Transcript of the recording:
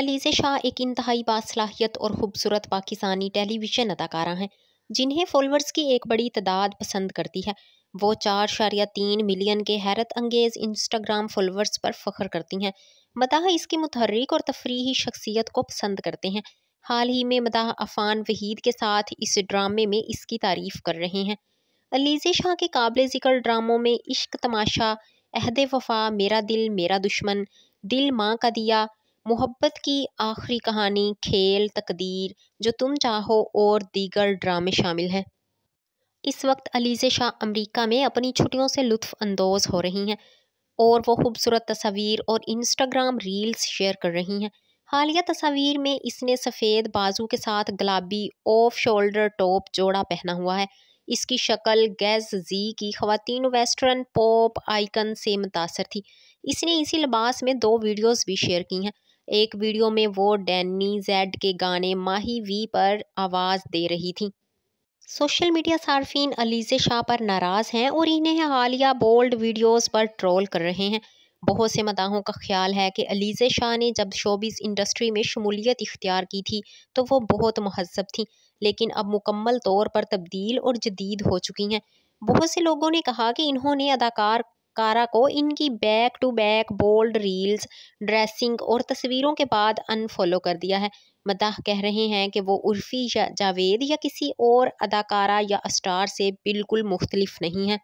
अलीज़ शाह एक इंतहाई बासलाहियत और खूबसूरत पाकिस्तानी टेलीविज़न अदाकारा हैं जिन्हें फॉलोअर्स की एक बड़ी तादाद पसंद करती है वो चार शारिया तीन मिलियन के हैरत अंगेज़ इंस्टाग्राम फॉलोअर्स पर फ़ख्र करती हैं मदाह इसकी मुतहरक और तफरीही शख्सियत को पसंद करते हैं हाल ही में मदाह अफान वहीद के साथ इस ड्रामे में इसकी तारीफ़ कर रहे हैं अलीज़ शाह के काबिल ज़िक्र ड्रामों में इश्क तमाशा अहद वफा मेरा दिल मेरा दुश्मन दिल माँ का दिया मोहब्बत की आखिरी कहानी खेल तकदीर जो तुम चाहो और दीगर ड्रामे शामिल हैं इस वक्त अलीज़ शाह अमेरिका में अपनी छुट्टियों से लुफानंदोज हो रही हैं और वो खूबसूरत तस्वीर और इंस्टाग्राम रील्स शेयर कर रही हैं हालिया तस्वीर में इसने सफ़ेद बाजू के साथ गुलाबी ऑफ शोल्डर टॉप जोड़ा पहना हुआ है इसकी शक्ल गैस जी की खातिन वेस्टर्न पॉप आइकन से मुतासर थी इसने इसी लिबास में दो वीडियोस भी शेयर की हैं एक वीडियो में वो डैनी जेड के गाने माही वी पर आवाज़ दे रही थी सोशल मीडिया सार्फिन अलीज़े शाह पर नाराज़ हैं और इन्हें हालिया बोल्ड वीडियोस पर ट्रोल कर रहे हैं बहुत से मदाहों का ख्याल है कि अलीज़े शाह ने जब शोबिस इंडस्ट्री में शमूलियत इख्तियार की थी तो वो बहुत महजब थी लेकिन अब मुकम्मल तौर पर तब्दील और जदीद हो चुकी हैं बहुत से लोगों ने कहा कि इन्होंने अदाकार कारा को इनकी back to back bold reels dressing और तस्वीरों के बाद अनफॉलो कर दिया है मदाह कह रहे हैं कि वो उर्फी या जावेद या किसी और अदाकारा या स्टार से बिल्कुल मुख्तलिफ नहीं है